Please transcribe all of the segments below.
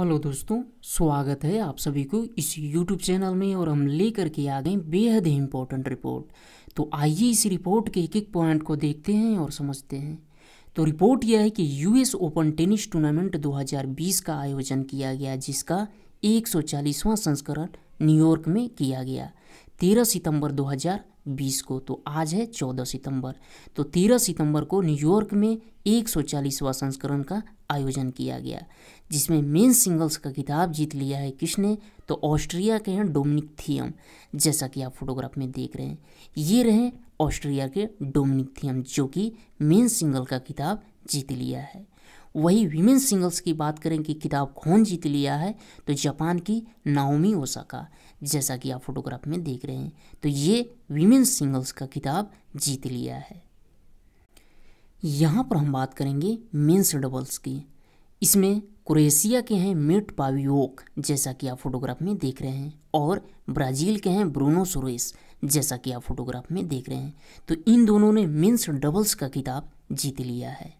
hello दोस्तों स्वागत है आप सभी को इस यूट्यूब चैनल में और हम लेकर के आ गए बेहद ही इम्पोर्टेंट रिपोर्ट तो आइए इस रिपोर्ट के एक एक पॉइंट को देखते हैं और समझते हैं तो रिपोर्ट यह है कि यूएस ओपन टेनिस टूर्नामेंट 2020 का आयोजन किया गया जिसका 140वां संस्करण न्यूयॉर्क में किया गया तेरह सितंबर 2020 को तो आज है चौदह सितंबर तो तेरह सितंबर को न्यूयॉर्क में एक सौ चालीसवा संस्करण का आयोजन किया गया जिसमें मेन सिंगल्स का किताब जीत लिया है किसने तो ऑस्ट्रिया के हैं डोमिनिक थियम जैसा कि आप फोटोग्राफ में देख रहे हैं ये रहे ऑस्ट्रिया के डोमिनिक थियम जो कि मेन सिंगल का किताब जीत लिया है वही वीमेन सिंगल्स की बात करें कि किताब कौन जीत लिया है तो जापान की नाओमी ओसाका जैसा कि आप फोटोग्राफ में देख रहे हैं तो ये वीमेन सिंगल्स का किताब जीत लिया है यहाँ पर हम बात करेंगे मेंस डबल्स की इसमें क्रोएशिया के हैं मिट पावियोक जैसा कि आप फोटोग्राफ में देख रहे हैं और ब्राज़ील के हैं ब्रूनो सुरेस जैसा कि आप फोटोग्राफ में देख रहे हैं तो इन दोनों ने मेंस डबल्स का किताब जीत लिया है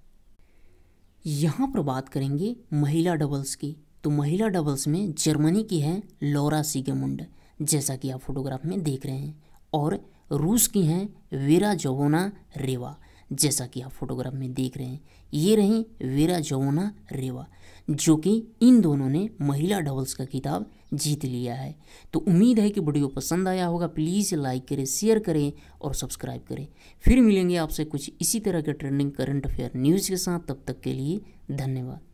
यहाँ पर बात करेंगे महिला डबल्स की तो महिला डबल्स में जर्मनी की है लौरा सीगेमुंड जैसा कि आप फोटोग्राफ में देख रहे हैं और रूस की हैं वेरा जोवोना रेवा जैसा कि आप फोटोग्राफ में देख रहे हैं ये रही वेरा जमुना रेवा जो कि इन दोनों ने महिला डबल्स का खिताब जीत लिया है तो उम्मीद है कि वीडियो पसंद आया होगा प्लीज़ लाइक करें शेयर करें और सब्सक्राइब करें फिर मिलेंगे आपसे कुछ इसी तरह के ट्रेंडिंग करंट अफेयर न्यूज़ के साथ तब तक के लिए धन्यवाद